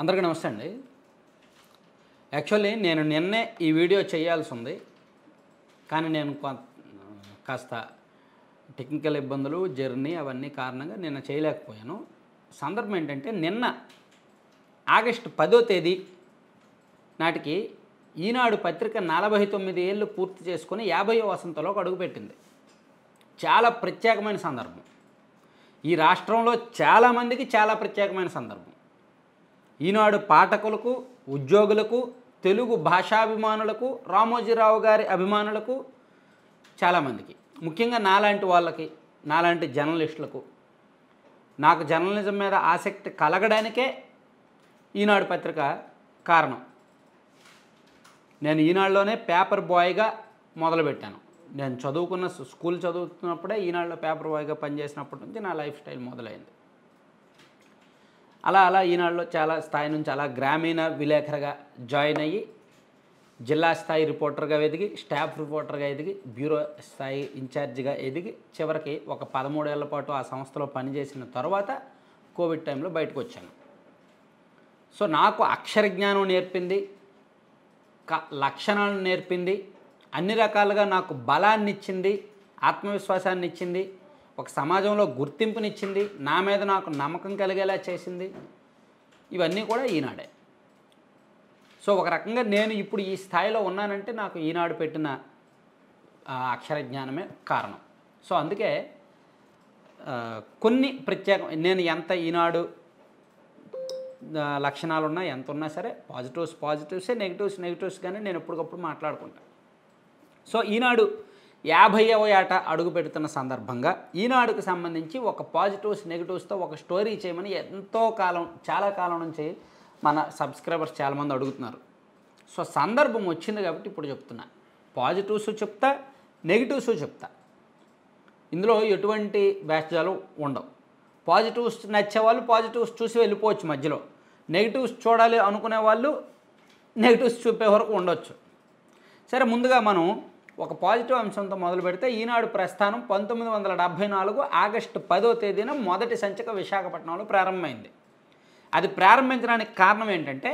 అందరికీ నమస్తే అండి యాక్చువల్లీ నేను నిన్నే ఈ వీడియో చేయాల్సి ఉంది కానీ నేను కాస్త టెక్నికల్ ఇబ్బందులు జర్నీ అవన్నీ కారణంగా నిన్న చేయలేకపోయాను సందర్భం ఏంటంటే నిన్న ఆగస్టు పదో తేదీ నాటికి ఈనాడు పత్రిక నలభై తొమ్మిది ఏళ్ళు పూర్తి చేసుకొని యాభై ఒక అడుగుపెట్టింది చాలా ప్రత్యేకమైన సందర్భం ఈ రాష్ట్రంలో చాలామందికి చాలా ప్రత్యేకమైన సందర్భం ఈనాడు పాఠకులకు ఉద్యోగులకు తెలుగు భాషాభిమానులకు రామోజీరావు గారి అభిమానులకు చాలామందికి ముఖ్యంగా నాలాంటి వాళ్ళకి నాలాంటి జర్నలిస్టులకు నాకు జర్నలిజం మీద ఆసక్తి కలగడానికే ఈనాడు పత్రిక కారణం నేను ఈనాడులోనే పేపర్ బాయ్గా మొదలుపెట్టాను నేను చదువుకున్న స్కూల్ చదువుతున్నప్పుడే ఈనాడులో పేపర్ బాయ్గా పనిచేసినప్పటి నుంచి నా లైఫ్ స్టైల్ మొదలైంది అలా అలా ఈనాడులో చాలా స్థాయి నుంచి అలా గ్రామీణ విలేకరుగా జాయిన్ అయ్యి జిల్లా స్థాయి రిపోర్టర్గా ఎదిగి స్టాఫ్ రిపోర్టర్గా ఎదిగి బ్యూరో స్థాయి ఇన్ఛార్జిగా ఎదిగి చివరికి ఒక పదమూడేళ్ల పాటు ఆ సంస్థలో పనిచేసిన తర్వాత కోవిడ్ టైంలో బయటకు వచ్చాను సో నాకు అక్షర జ్ఞానం నేర్పింది లక్షణాలను నేర్పింది అన్ని రకాలుగా నాకు బలాన్ని ఇచ్చింది ఆత్మవిశ్వాసాన్ని ఇచ్చింది ఒక సమాజంలో గుర్తింపునిచ్చింది నా మీద నాకు నమ్మకం కలిగేలా చేసింది ఇవన్నీ కూడా ఈనాడే సో ఒక రకంగా నేను ఇప్పుడు ఈ స్థాయిలో ఉన్నానంటే నాకు ఈనాడు పెట్టిన అక్షర జ్ఞానమే కారణం సో అందుకే కొన్ని ప్రత్యేక నేను ఎంత ఈనాడు లక్షణాలు ఉన్నా ఎంత ఉన్నా సరే పాజిటివ్స్ పాజిటివ్సే నెగిటివ్స్ నెగిటివ్స్ కానీ నేను ఎప్పటికప్పుడు మాట్లాడుకుంటాను సో ఈనాడు యాభైవ ఏట అడుగు పెడుతున్న సందర్భంగా ఈనాడుకు సంబంధించి ఒక పాజిటివ్స్ నెగిటివ్స్తో ఒక స్టోరీ చేయమని ఎంతో కాలం చాలా కాలం నుంచి మన సబ్స్క్రైబర్స్ చాలామంది అడుగుతున్నారు సో సందర్భం వచ్చింది కాబట్టి ఇప్పుడు చెప్తున్నా పాజిటివ్స్ చెప్తా నెగిటివ్స్ చెప్తా ఇందులో ఎటువంటి బ్యాచ్జాలు ఉండవు పాజిటివ్స్ నచ్చే వాళ్ళు పాజిటివ్స్ చూసి వెళ్ళిపోవచ్చు మధ్యలో నెగిటివ్స్ చూడాలి అనుకునే వాళ్ళు నెగిటివ్స్ చూపే వరకు ఉండొచ్చు సరే ముందుగా మనం ఒక పాజిటివ్ అంశంతో మొదలు పెడితే ఈనాడు ప్రస్థానం పంతొమ్మిది వందల డెబ్భై నాలుగు ఆగస్టు పదో తేదీన మొదటి సంచిక విశాఖపట్నంలో ప్రారంభమైంది అది ప్రారంభించడానికి కారణం ఏంటంటే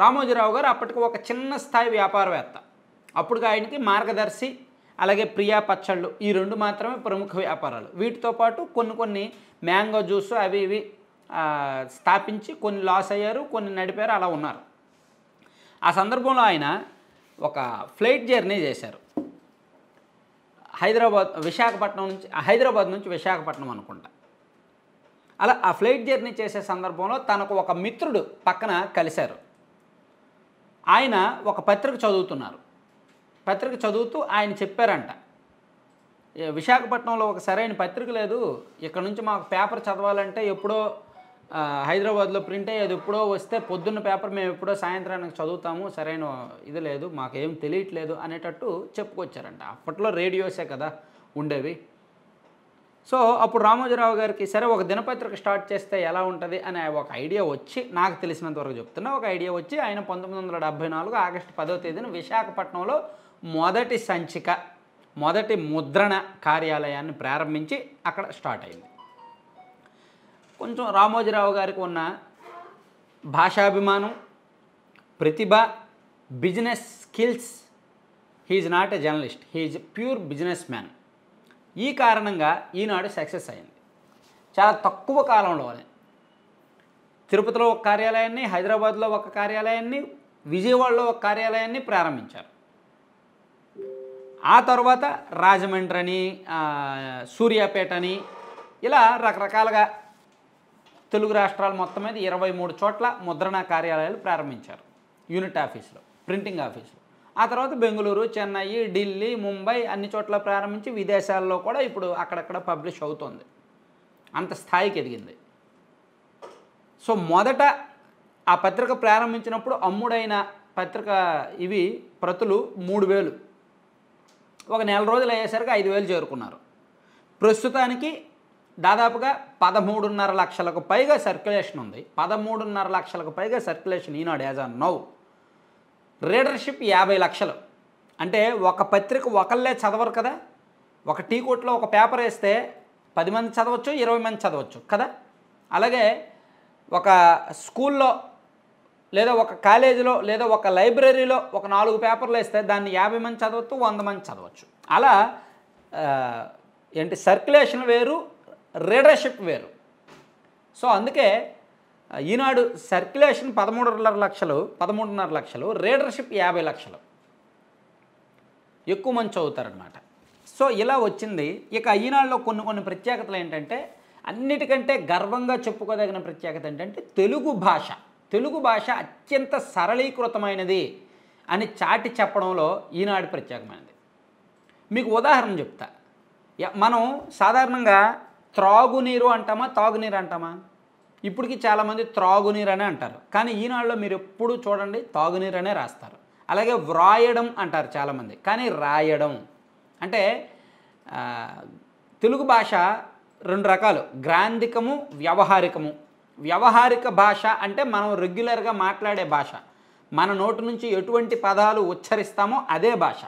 రామోజీరావు గారు అప్పటికి ఒక చిన్న స్థాయి వ్యాపారవేత్త అప్పుడు ఆయనకి మార్గదర్శి అలాగే ప్రియా పచ్చళ్ళు ఈ రెండు మాత్రమే ప్రముఖ వ్యాపారాలు వీటితో పాటు కొన్ని కొన్ని మ్యాంగో జ్యూస్ అవి ఇవి స్థాపించి కొన్ని లాస్ అయ్యారు కొన్ని నడిపారు అలా ఉన్నారు ఆ సందర్భంలో ఆయన ఒక ఫ్లైట్ జర్నీ చేశారు హైదరాబాద్ విశాఖపట్నం నుంచి హైదరాబాద్ నుంచి విశాఖపట్నం అనుకుంటా అలా ఆ ఫ్లైట్ జర్నీ చేసే సందర్భంలో తనకు ఒక మిత్రుడు పక్కన కలిశారు ఆయన ఒక పత్రిక చదువుతున్నారు పత్రిక చదువుతూ ఆయన చెప్పారంట విశాఖపట్నంలో ఒక సరైన పత్రిక లేదు ఇక్కడ నుంచి మాకు పేపర్ చదవాలంటే ఎప్పుడో హైదరాబాద్లో ప్రింట్ అయ్యేది ఎప్పుడో వస్తే పొద్దున్న పేపర్ మేము ఎప్పుడో సాయంత్రానికి చదువుతాము సరైన ఇది లేదు మాకేం తెలియట్లేదు అనేటట్టు చెప్పుకొచ్చారంట అప్పట్లో రేడియోసే కదా ఉండేవి సో అప్పుడు రామోజీరావు గారికి సరే ఒక దినపత్రిక స్టార్ట్ చేస్తే ఎలా ఉంటుంది అనే ఒక ఐడియా వచ్చి నాకు తెలిసినంతవరకు చెప్తున్నా ఒక ఐడియా వచ్చి ఆయన పంతొమ్మిది వందల డెబ్భై నాలుగు ఆగస్టు పదో తేదీన విశాఖపట్నంలో మొదటి సంచిక మొదటి ముద్రణ కార్యాలయాన్ని ప్రారంభించి అక్కడ స్టార్ట్ అయింది కొంచెం రామోజీరావు గారికి ఉన్న భాషాభిమానం ప్రతిభ business skills he's not a journalist he's pure business man ఈ కారణంగా ఈనాడు సక్సెస్ అయింది చాలా తక్కువ కాలంలోనే తిరుపతిలో ఒక కార్యాలయాన్ని హైదరాబాద్లో ఒక కార్యాలయాన్ని విజయవాడలో ఒక కార్యాలయాన్ని ప్రారంభించారు ఆ తర్వాత రాజమండ్రి అని సూర్యాపేట అని ఇలా రకరకాలుగా తెలుగు రాష్ట్రాలు మొత్తం మీద ఇరవై మూడు చోట్ల ముద్రణ కార్యాలయాలు ప్రారంభించారు యూనిట్ ఆఫీసులు ప్రింటింగ్ ఆఫీసులు ఆ తర్వాత బెంగళూరు చెన్నై ఢిల్లీ ముంబై అన్ని చోట్ల ప్రారంభించి విదేశాల్లో కూడా ఇప్పుడు అక్కడక్కడ పబ్లిష్ అవుతుంది అంత స్థాయికి ఎదిగింది సో మొదట ఆ పత్రిక ప్రారంభించినప్పుడు అమ్ముడైన పత్రిక ఇవి ప్రతులు మూడు వేలు ఒక నెల రోజులు అయ్యేసరికి ఐదు వేలు చేరుకున్నారు ప్రస్తుతానికి దాదాపుగా పదమూడున్నర లక్షలకు పైగా సర్క్యులేషన్ ఉంది పదమూడున్నర లక్షలకు పైగా circulation Eenadu as on now readership యాభై లక్షలు అంటే ఒక పత్రిక ఒకళ్ళే చదవరు కదా ఒక టీ కోట్లో ఒక పేపర్ వేస్తే పది మంది చదవచ్చు ఇరవై మంది చదవచ్చు కదా అలాగే ఒక స్కూల్లో లేదా ఒక కాలేజీలో లేదా ఒక లైబ్రరీలో ఒక నాలుగు పేపర్లు వేస్తే దాన్ని యాభై మంది చదవచ్చు వంద మంది చదవచ్చు అలా ఏంటి సర్క్యులేషన్ వేరు రీడర్షిప్ వేరు సో అందుకే ఈనాడు సర్క్యులేషన్ పదమూడున్నర లక్షలు పదమూడున్నర లక్షలు రీడర్షిప్ యాభై లక్షలు ఎక్కువ మంచి అవుతారనమాట సో ఇలా వచ్చింది ఇక ఈనాడులో కొన్ని కొన్ని ప్రత్యేకతలు ఏంటంటే అన్నిటికంటే గర్వంగా చెప్పుకోదగిన ప్రత్యేకత ఏంటంటే తెలుగు భాష తెలుగు భాష అత్యంత సరళీకృతమైనది అని చాటి చెప్పడంలో ఈనాడు ప్రత్యేకమైనది మీకు ఉదాహరణ చెప్తా మనం సాధారణంగా త్రాగునీరు అంటామా తాగునీరు అంటామా ఇప్పటికి చాలామంది త్రాగునీరు అనే అంటారు కానీ ఈనాడులో మీరు ఎప్పుడు చూడండి తాగునీరు అనే రాస్తారు అలాగే వ్రాయడం అంటారు చాలామంది కానీ రాయడం అంటే తెలుగు భాష రెండు రకాలు గ్రాంధికము వ్యవహారికము వ్యవహారిక భాష అంటే మనం రెగ్యులర్గా మాట్లాడే భాష మన నోటి నుంచి ఎటువంటి పదాలు ఉచ్చరిస్తామో అదే భాష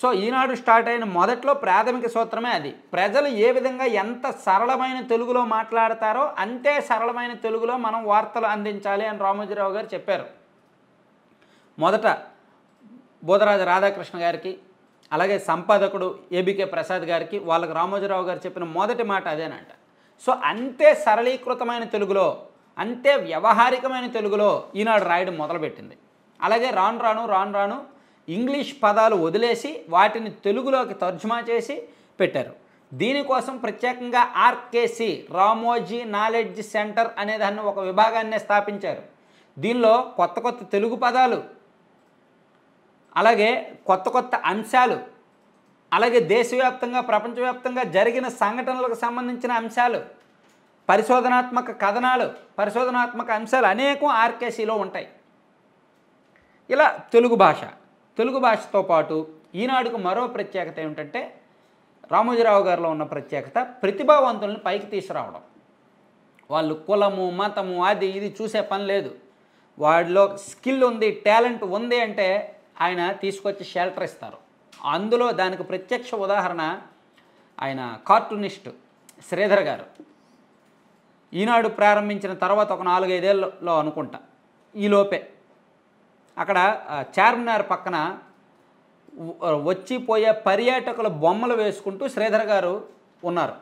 సో ఈనాడు స్టార్ట్ అయిన మొదట్లో ప్రాథమిక సూత్రమే అది ప్రజలు ఏ విధంగా ఎంత సరళమైన తెలుగులో మాట్లాడతారో అంతే సరళమైన తెలుగులో మనం వార్తలు అందించాలి అని రామోజీరావు గారు చెప్పారు మొదట బోధరాజు రాధాకృష్ణ గారికి అలాగే సంపాదకుడు ఏబికే ప్రసాద్ గారికి వాళ్ళకి రామోజీరావు గారు చెప్పిన మొదటి మాట అదేనంట సో అంతే సరళీకృతమైన తెలుగులో అంతే వ్యవహారికమైన తెలుగులో ఈనాడు రాయడం మొదలుపెట్టింది అలాగే రాను రాను రాను రాను ఇంగ్లీష్ పదాలు వదిలేసి వాటిని తెలుగులోకి తర్జుమా చేసి పెట్టారు దీనికోసం ప్రత్యేకంగా ఆర్కేసి రామోజీ నాలెడ్జ్ సెంటర్ అనే దాన్ని ఒక విభాగాన్ని స్థాపించారు దీనిలో కొత్త కొత్త తెలుగు పదాలు అలాగే కొత్త కొత్త అంశాలు అలాగే దేశవ్యాప్తంగా ప్రపంచవ్యాప్తంగా జరిగిన సంఘటనలకు సంబంధించిన అంశాలు పరిశోధనాత్మక కథనాలు పరిశోధనాత్మక అంశాలు అనేకం ఆర్కేసీలో ఉంటాయి ఇలా తెలుగు భాష తెలుగు భాషతో పాటు ఈనాడుకు మరో ప్రత్యేకత ఏమిటంటే రామోజీరావు గారిలో ఉన్న ప్రత్యేకత ప్రతిభావంతులను పైకి తీసుకురావడం వాళ్ళు కులము మతము అది ఇది చూసే పని లేదు వాడిలో స్కిల్ ఉంది టాలెంట్ ఉంది అంటే ఆయన తీసుకొచ్చి షెల్టర్ ఇస్తారు అందులో దానికి ప్రత్యక్ష ఉదాహరణ ఆయన కార్టూనిస్ట్ శ్రీధర్ గారు ఈనాడు ప్రారంభించిన తర్వాత ఒక నాలుగైదేళ్ళలో అనుకుంటా ఈలోపే అక్కడ చార్మినార్ పక్కన వచ్చిపోయే పర్యాటకుల బొమ్మలు వేసుకుంటూ శ్రీధర్ గారు ఉన్నారు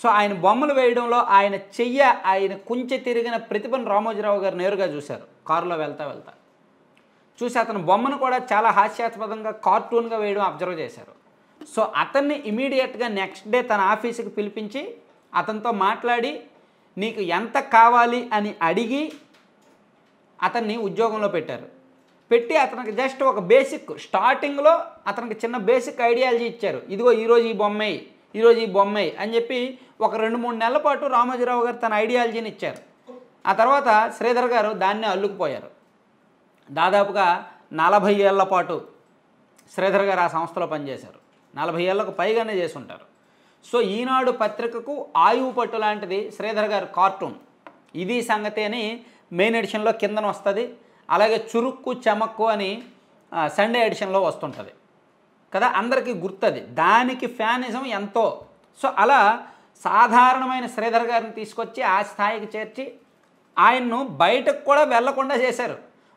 సో ఆయన బొమ్మలు వేయడంలో ఆయన చెయ్య ఆయన కుంచె తిరిగిన ప్రతిభను రామోజీరావు గారు నేరుగా చూశారు కారులో వెళ్తా వెళ్తా చూసి అతని బొమ్మను కూడా చాలా హాస్యాస్పదంగా కార్టూన్గా వేయడం అబ్జర్వ్ చేశారు సో అతన్ని ఇమీడియట్గా నెక్స్ట్ డే తన ఆఫీసుకి పిలిపించి అతనితో మాట్లాడి నీకు ఎంత కావాలి అని అడిగి అతన్ని ఉద్యోగంలో పెట్టారు పెట్టి అతనికి జస్ట్ ఒక బేసిక్ స్టార్టింగ్లో అతనికి చిన్న బేసిక్ ఐడియాలజీ ఇచ్చారు ఇదిగో ఈరోజు ఈ బొమ్మాయి ఈరోజు ఈ బొమ్మాయి అని చెప్పి ఒక రెండు మూడు నెలల పాటు రామోజీరావు గారు తన ఐడియాలజీని ఇచ్చారు ఆ తర్వాత శ్రీధర్ గారు దాన్ని అల్లుకుపోయారు దాదాపుగా నలభై ఏళ్ల పాటు శ్రీధర్ గారు ఆ సంస్థలో పనిచేశారు నలభై ఏళ్లకు పైగానే చేసుంటారు సో ఈనాడు పత్రికకు ఆయువు పట్టు లాంటిది శ్రీధర్ గారు కార్టూన్ ఇది సంగతి అని మెయిన్ ఎడిషన్లో కిందన వస్తుంది అలాగే చురుక్కు చెమక్కు అని సండే ఎడిషన్లో వస్తుంటుంది కదా అందరికీ గుర్తుంది దానికి ఫ్యానిజం ఎంతో సో అలా సాధారణమైన శ్రీధర్ గారిని తీసుకొచ్చి ఆ స్థాయికి చేర్చి ఆయన్ను బయటకు కూడా వెళ్లకుండా చేశారు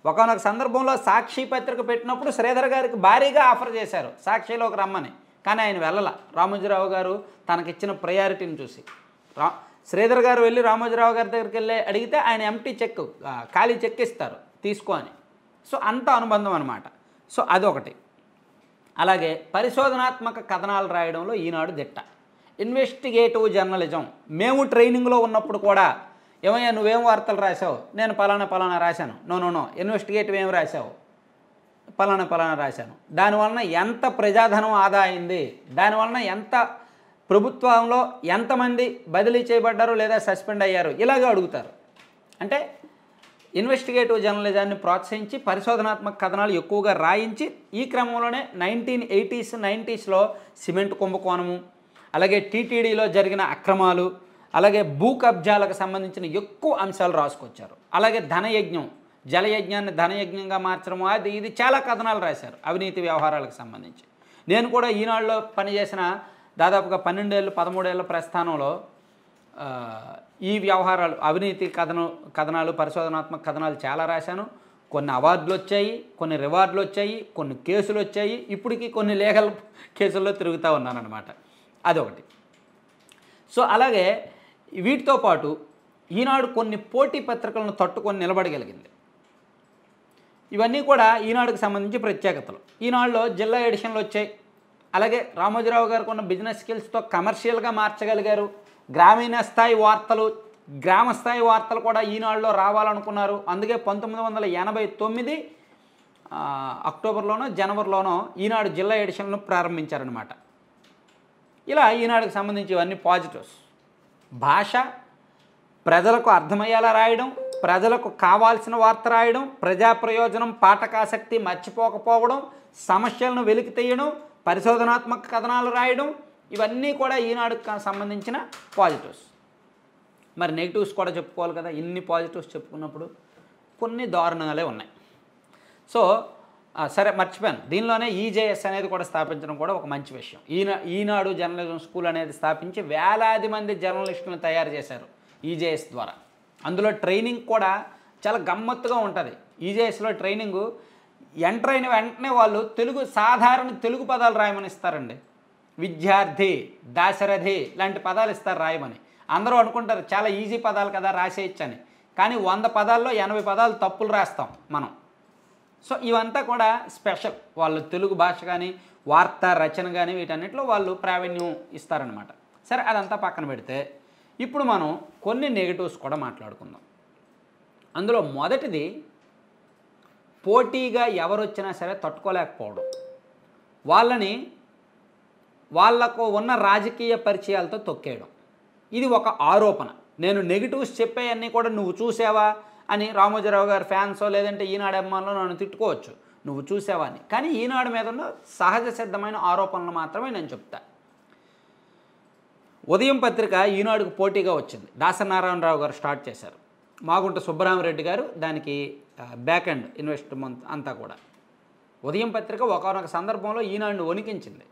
ఒకనొక సందర్భంలో సాక్షి పత్రిక పెట్టినప్పుడు శ్రీధర్ గారికి భారీగా ఆఫర్ చేశారు సాక్షిలోకి రమ్మని కానీ ఆయన వెళ్ళల రామోజీరావు గారు తనకిచ్చిన ప్రయారిటీని చూసి రా శ్రీధర్ గారు వెళ్ళి రామోజీరావు గారి దగ్గరికి వెళ్ళి అడిగితే ఆయన ఎంటీ చెక్ ఖాళీ చెక్ ఇస్తారు తీసుకో అని సో అంత అనుబంధం అనమాట సో అదొకటి అలాగే పరిశోధనాత్మక కథనాలు రాయడంలో ఈనాడు దిట్ట ఇన్వెస్టిగేటివ్ జర్నలిజం మేము ట్రైనింగ్లో ఉన్నప్పుడు కూడా ఏమయ్యా నువ్వేం వార్తలు రాసావు నేను పలానా పలానా రాశాను నో నో నో ఇన్వెస్టిగేటివ్ ఏం రాసావు పలానా పలానా రాశాను దానివలన ఎంత ప్రజాధనం ఆదా అయింది దానివలన ఎంత ప్రభుత్వంలో ఎంతమంది బదిలీ చేయబడ్డారు లేదా సస్పెండ్ అయ్యారు ఇలాగే అడుగుతారు అంటే ఇన్వెస్టిగేటివ్ జర్నలిజాన్ని ప్రోత్సహించి పరిశోధనాత్మక కథనాలు ఎక్కువగా రాయించి ఈ క్రమంలోనే నైన్టీన్ ఎయిటీస్ నైంటీస్లో సిమెంట్ కుంభకోణము అలాగే టీటీడీలో జరిగిన అక్రమాలు అలాగే భూ కబ్జాలకు సంబంధించిన ఎక్కువ అంశాలు రాసుకొచ్చారు అలాగే ధనయజ్ఞం జలయజ్ఞాన్ని ధనయజ్ఞంగా మార్చడము అది ఇది చాలా కథనాలు రాశారు అవినీతి వ్యవహారాలకు సంబంధించి నేను కూడా ఈనాడులో పనిచేసిన దాదాపుగా పన్నెండేళ్ళు పదమూడేళ్ళ ప్రస్థానంలో ఈ వ్యవహారాలు అవినీతి కథనం కథనాలు పరిశోధనాత్మక కథనాలు చాలా రాశాను కొన్ని అవార్డులు వచ్చాయి కొన్ని రివార్డులు వచ్చాయి కొన్ని కేసులు వచ్చాయి ఇప్పటికీ కొన్ని లేఖల కేసుల్లో తిరుగుతూ ఉన్నానన్నమాట అదొకటి సో అలాగే వీటితో పాటు ఈనాడు కొన్ని పోటీ పత్రికలను తట్టుకొని నిలబడగలిగింది ఇవన్నీ కూడా ఈనాడుకు సంబంధించి ప్రత్యేకతలు ఈనాడులో జిల్లా ఎడిషన్లు వచ్చాయి అలాగే రామోజీరావు గారికి ఉన్న బిజినెస్ స్కిల్స్తో కమర్షియల్గా మార్చగలిగారు గ్రామీణ స్థాయి వార్తలు గ్రామ స్థాయి వార్తలు కూడా ఈనాడులో రావాలనుకున్నారు అందుకే పంతొమ్మిది వందల ఎనభై తొమ్మిది అక్టోబర్లోనో జనవరిలోనో ఈనాడు జిల్లా ఎడిషన్లను ప్రారంభించారనమాట ఇలా ఈనాడుకు సంబంధించి ఇవన్నీ పాజిటివ్స్ భాష ప్రజలకు అర్థమయ్యేలా రాయడం ప్రజలకు కావాల్సిన వార్త రాయడం ప్రజా ప్రయోజనం పాఠకాసక్తి మర్చిపోకపోవడం సమస్యలను వెలికి తీయడం పరిశోధనాత్మక కథనాలు రాయడం ఇవన్నీ కూడా ఈనాడుకు సంబంధించిన పాజిటివ్స్ మరి నెగిటివ్స్ కూడా చెప్పుకోవాలి కదా ఇన్ని పాజిటివ్స్ చెప్పుకున్నప్పుడు కొన్ని దారుణాలే ఉన్నాయి సో సరే మర్చిపోయాను దీనిలోనే ఈజేఎస్ అనేది కూడా స్థాపించడం కూడా ఒక మంచి విషయం ఈనా ఈనాడు జర్నలిజం స్కూల్ అనేది స్థాపించి వేలాది మంది జర్నలిస్టులను తయారు చేశారు ఈజేఎస్ ద్వారా అందులో ట్రైనింగ్ కూడా చాలా గమ్మత్తుగా ఉంటుంది ఈజేఎస్లో ట్రైనింగు ఎంటర్ అయిన వెంటనే వాళ్ళు తెలుగు సాధారణ తెలుగు పదాలు రాయమని ఇస్తారండి విద్యార్థి దాశరథి లాంటి పదాలు ఇస్తారు రాయమని అందరూ అనుకుంటారు చాలా ఈజీ పదాలు కదా రాసేయచ్చని కానీ వంద పదాల్లో ఎనభై పదాలు తప్పులు రాస్తాం మనం సో ఇవంతా కూడా స్పెషల్ వాళ్ళు తెలుగు భాష కానీ వార్త రచన కానీ వీటన్నిటిలో వాళ్ళు ప్రావీణ్యం ఇస్తారనమాట సరే అదంతా పక్కన పెడితే ఇప్పుడు మనం కొన్ని నెగిటివ్స్ కూడా మాట్లాడుకుందాం అందులో మొదటిది పోటీగా ఎవరు వచ్చినా సరే తట్టుకోలేకపోవడం వాళ్ళని వాళ్లకు ఉన్న రాజకీయ పరిచయాలతో తొక్కేయడం ఇది ఒక ఆరోపణ నేను నెగిటివ్స్ చెప్పేవన్నీ కూడా నువ్వు చూసావా అని రామోజీరావు గారి ఫ్యాన్సో లేదంటే ఈనాడు అభిమానులు నన్ను తిట్టుకోవచ్చు నువ్వు చూసావా అని కానీ ఈనాడు మీద ఉన్న సహజ సిద్ధమైన ఆరోపణలు మాత్రమే నేను చెప్తా ఉదయం పత్రిక ఈనాడుకు పోటీగా వచ్చింది దాసనారాయణరావు గారు స్టార్ట్ చేశారు మాగుంట సుబ్బరామరెడ్డి గారు దానికి బ్యాక్ అండ్ ఇన్వెస్ట్మెంట్ అంతా కూడా ఉదయం పత్రిక ఒకనొక సందర్భంలో ఈనాడు వణికించింది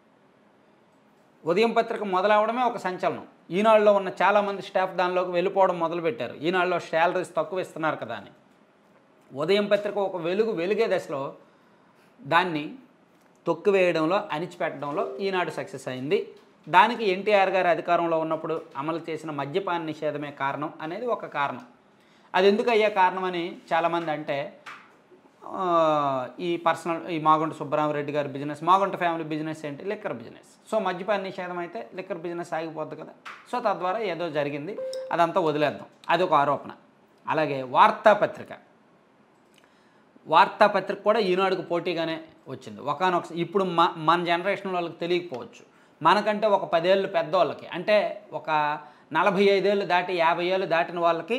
ఉదయం పత్రిక మొదలవడమే ఒక సంచలనం ఈనాడులో ఉన్న చాలామంది స్టాఫ్ దానిలోకి వెళ్ళిపోవడం మొదలుపెట్టారు ఈనాడులో శాలరీస్ తక్కువ ఇస్తున్నారు కదా అని ఉదయం పత్రిక ఒక వెలుగు వెలుగే దశలో దాన్ని తొక్కివేయడంలో అణిచిపెట్టడంలో ఈనాడు సక్సెస్ అయింది దానికి ఎన్టీఆర్ గారు అధికారంలో ఉన్నప్పుడు అమలు చేసిన మద్యపాన నిషేధమే కారణం అనేది ఒక కారణం అది ఎందుకు అయ్యే కారణమని చాలామంది అంటే ఈ పర్సనల్ ఈ మాగుంట సుబ్బరామరెడ్డి గారి బిజినెస్ మాగుంట ఫ్యామిలీ బిజినెస్ ఏంటి లిక్కర్ బిజినెస్ సో మద్యపాన నిషేధం అయితే లిక్కర్ బిజినెస్ ఆగిపోద్ది కదా సో తద్వారా ఏదో జరిగింది అదంతా వదిలేద్దాం అది ఒక ఆరోపణ అలాగే వార్తాపత్రిక వార్తాపత్రిక కూడా ఈనాడుకు పోటీగానే వచ్చింది ఒకనొక ఇప్పుడు మన జనరేషన్ వాళ్ళకి తెలియకపోవచ్చు మనకంటే ఒక పదేళ్ళు పెద్దవాళ్ళకి అంటే ఒక నలభై ఐదేళ్ళు దాటి యాభై ఏళ్ళు దాటిన వాళ్ళకి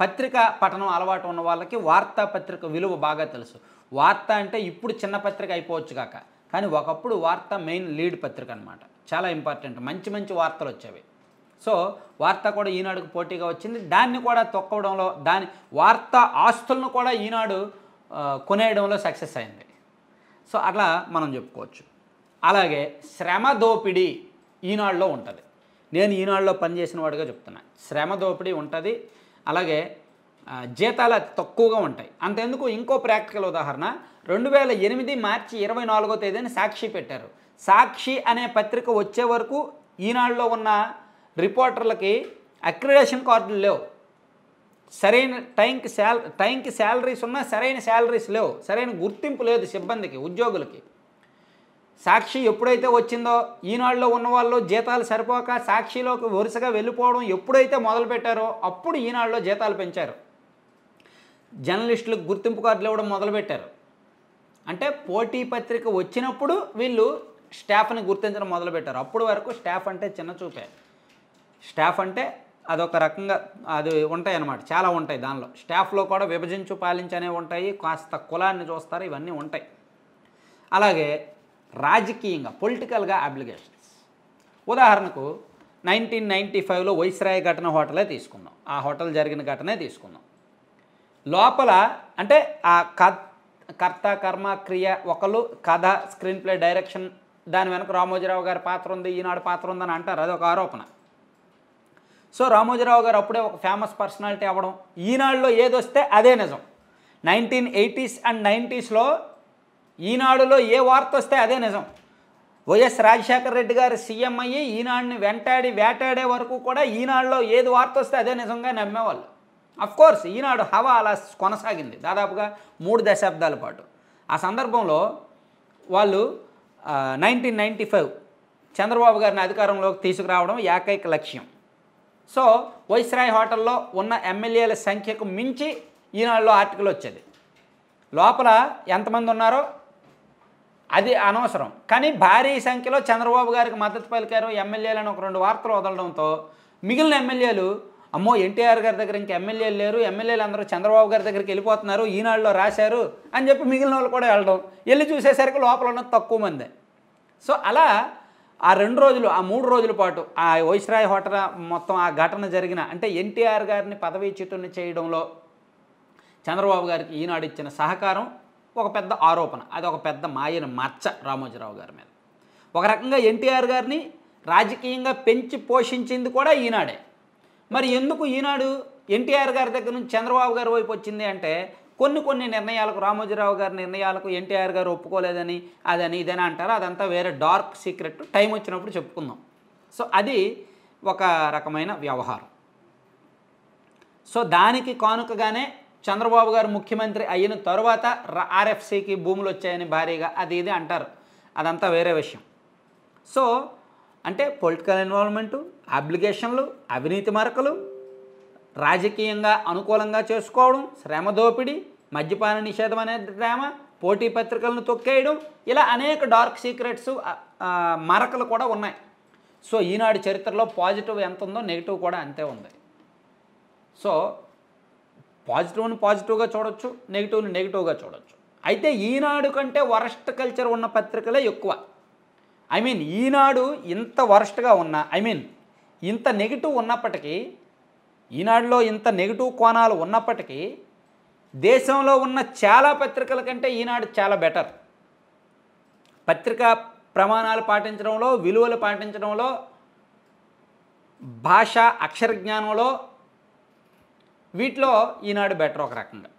పత్రిక పఠనం అలవాటు ఉన్న వాళ్ళకి వార్తాపత్రిక విలువ బాగా తెలుసు వార్త అంటే ఇప్పుడు చిన్న పత్రిక అయిపోవచ్చు కాక కానీ ఒకప్పుడు వార్త మెయిన్ లీడ్ పత్రిక అనమాట చాలా ఇంపార్టెంట్ మంచి మంచి వార్తలు వచ్చేవి సో వార్త కూడా ఈనాడుకు పోటీగా వచ్చింది దాన్ని కూడా తొక్కవడంలో దాని వార్త ఆస్తులను కూడా ఈనాడు కొనేయడంలో సక్సెస్ అయింది సో అట్లా మనం చెప్పుకోవచ్చు అలాగే శ్రమ దోపిడీ ఈనాడులో ఉంటుంది నేను ఈనాడులో పనిచేసిన వాడుగా చెప్తున్నా శ్రమ దోపిడీ ఉంటుంది అలాగే జీతాలు తక్కువగా ఉంటాయి అంతెందుకు ఇంకో ప్రాక్టికల్ ఉదాహరణ రెండు వేల ఎనిమిది మార్చి ఇరవై నాలుగో తేదీని సాక్షి పెట్టారు సాక్షి అనే పత్రిక వచ్చే వరకు ఈనాడులో ఉన్న రిపోర్టర్లకి అక్రిడేషన్ కార్డులు లేవు సరైన టైంకి శాల టైంకి శాలరీస్ ఉన్నా సరైన శాలరీస్ లేవు సరైన గుర్తింపు లేదు సిబ్బందికి ఉద్యోగులకి సాక్షి ఎప్పుడైతే వచ్చిందో ఈనాడులో ఉన్న వాళ్ళు జీతాలు సరిపోక సాక్షిలోకి వరుసగా వెళ్ళిపోవడం ఎప్పుడైతే మొదలుపెట్టారో అప్పుడు ఈనాడులో జీతాలు పెంచారు జర్నలిస్టులకు గుర్తింపు కార్డులు ఇవ్వడం మొదలుపెట్టారు అంటే పోటీ పత్రిక వచ్చినప్పుడు వీళ్ళు స్టాఫ్ని గుర్తించడం మొదలుపెట్టారు అప్పుడు వరకు స్టాఫ్ అంటే చిన్న చూపే స్టాఫ్ అంటే అదొక రకంగా అది ఉంటాయి అన్నమాట చాలా ఉంటాయి దానిలో స్టాఫ్లో కూడా విభజించు పాలించనే ఉంటాయి కాస్త కులాన్ని చూస్తారు ఇవన్నీ ఉంటాయి అలాగే రాజకీయంగా పొలిటికల్గా అప్లికేషన్స్ ఉదాహరణకు నైన్టీన్ నైంటీ ఫైవ్లో వైస్రాయ్ ఘటన హోటలే తీసుకుందాం ఆ హోటల్ జరిగిన ఘటనే తీసుకుందాం లోపల అంటే ఆ కథ కర్త కర్మ క్రియ ఒకళ్ళు కథ స్క్రీన్ ప్లే డైరెక్షన్ దాని వెనక రామోజీరావు గారి పాత్ర ఉంది ఈనాడు పాత్ర ఉందని అంటారు అది ఒక ఆరోపణ సో రామోజీరావు గారు అప్పుడే ఒక ఫేమస్ పర్సనాలిటీ అవ్వడం ఈనాడులో ఏదొస్తే అదే నిజం నైన్టీన్ ఎయిటీస్ అండ్ నైంటీస్లో ఈనాడులో ఏ వార్త వస్తే అదే నిజం వైఎస్ రాజశేఖర రెడ్డి గారు సీఎం అయ్యి ఈనాడుని వెంటాడి వేటాడే వరకు కూడా ఈనాడులో ఏది వార్త వస్తే అదే నిజంగా నమ్మేవాళ్ళు కోర్స్ ఈనాడు హవా అలా కొనసాగింది దాదాపుగా మూడు దశాబ్దాల పాటు ఆ సందర్భంలో వాళ్ళు నైన్టీన్ నైంటీ ఫైవ్ చంద్రబాబు గారిని అధికారంలోకి తీసుకురావడం ఏకైక లక్ష్యం సో వైస్రాయ్ హోటల్లో ఉన్న ఎమ్మెల్యేల సంఖ్యకు మించి ఈనాడులో ఆర్టికల్ వచ్చేది లోపల ఎంతమంది ఉన్నారో అది అనవసరం కానీ భారీ సంఖ్యలో చంద్రబాబు గారికి మద్దతు పలికారు ఎమ్మెల్యేలను ఒక రెండు వార్తలు వదలడంతో మిగిలిన ఎమ్మెల్యేలు అమ్మో ఎన్టీఆర్ గారి దగ్గర ఇంక ఎమ్మెల్యేలు లేరు ఎమ్మెల్యేలు అందరూ చంద్రబాబు గారి దగ్గరికి వెళ్ళిపోతున్నారు ఈనాడులో రాశారు అని చెప్పి మిగిలిన వాళ్ళు కూడా వెళ్ళడం వెళ్ళి చూసేసరికి లోపల ఉన్న తక్కువ మంది సో అలా ఆ రెండు రోజులు ఆ మూడు రోజుల పాటు ఆ వైస్రాయ్ హోటల్ మొత్తం ఆ ఘటన జరిగిన అంటే ఎన్టీఆర్ గారిని పదవీచ్యుతుని చేయడంలో చంద్రబాబు గారికి ఈనాడు ఇచ్చిన సహకారం ఒక పెద్ద ఆరోపణ అది ఒక పెద్ద మాయన మచ్చ రామోజీరావు గారి మీద ఒక రకంగా ఎన్టీఆర్ గారిని రాజకీయంగా పెంచి పోషించింది కూడా ఈనాడే మరి ఎందుకు ఈనాడు ఎన్టీఆర్ గారి దగ్గర నుంచి చంద్రబాబు గారి వైపు వచ్చింది అంటే కొన్ని కొన్ని నిర్ణయాలకు రామోజీరావు గారి నిర్ణయాలకు ఎన్టీఆర్ గారు ఒప్పుకోలేదని అదని ఇదని అంటారు అదంతా వేరే డార్క్ సీక్రెట్ టైం వచ్చినప్పుడు చెప్పుకుందాం సో అది ఒక రకమైన వ్యవహారం సో దానికి కానుకగానే చంద్రబాబు గారు ముఖ్యమంత్రి అయిన తర్వాత ఆర్ఎఫ్సికి భూములు వచ్చాయని భారీగా అది ఇది అంటారు అదంతా వేరే విషయం సో అంటే పొలిటికల్ ఇన్వాల్వ్మెంటు అబ్లిగేషన్లు అవినీతి మరకలు రాజకీయంగా అనుకూలంగా చేసుకోవడం శ్రమ దోపిడీ మద్యపాన నిషేధం అనే డ్రామ పోటీ పత్రికలను తొక్కేయడం ఇలా అనేక డార్క్ సీక్రెట్స్ మరకలు కూడా ఉన్నాయి సో ఈనాడు చరిత్రలో పాజిటివ్ ఎంత ఉందో నెగిటివ్ కూడా అంతే ఉంది సో పాజిటివ్ని పాజిటివ్గా చూడొచ్చు నెగిటివ్ని నెగిటివ్గా చూడొచ్చు అయితే ఈనాడు కంటే వరస్ట్ కల్చర్ ఉన్న పత్రికలే ఎక్కువ ఐ మీన్ ఈనాడు ఇంత వరస్ట్గా ఉన్న ఐ మీన్ ఇంత నెగిటివ్ ఉన్నప్పటికీ ఈనాడులో ఇంత నెగిటివ్ కోణాలు ఉన్నప్పటికీ దేశంలో ఉన్న చాలా పత్రికల కంటే ఈనాడు చాలా బెటర్ పత్రికా ప్రమాణాలు పాటించడంలో విలువలు పాటించడంలో భాష అక్షర జ్ఞానంలో వీటిలో ఈనాడు బెటర్ ఒక రకంగా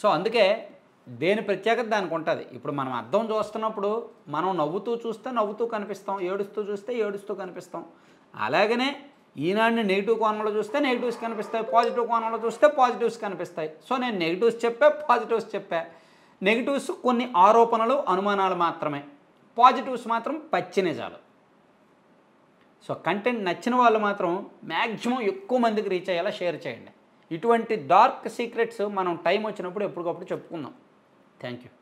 సో అందుకే దేని ప్రత్యేకత దానికి ఉంటుంది ఇప్పుడు మనం అర్థం చూస్తున్నప్పుడు మనం నవ్వుతూ చూస్తే నవ్వుతూ కనిపిస్తాం ఏడుస్తూ చూస్తే ఏడుస్తూ కనిపిస్తాం అలాగనే ఈనాడిని నెగిటివ్ కోణంలో చూస్తే నెగిటివ్స్ కనిపిస్తాయి పాజిటివ్ కోణంలో చూస్తే పాజిటివ్స్ కనిపిస్తాయి సో నేను నెగిటివ్స్ చెప్పా పాజిటివ్స్ చెప్పా నెగిటివ్స్ కొన్ని ఆరోపణలు అనుమానాలు మాత్రమే పాజిటివ్స్ మాత్రం పచ్చి నిజాలు సో కంటెంట్ నచ్చిన వాళ్ళు మాత్రం మ్యాక్సిమం ఎక్కువ మందికి రీచ్ అయ్యేలా షేర్ చేయండి ఇటువంటి డార్క్ సీక్రెట్స్ మనం టైం వచ్చినప్పుడు ఎప్పటికప్పుడు చెప్పుకుందాం థ్యాంక్ యూ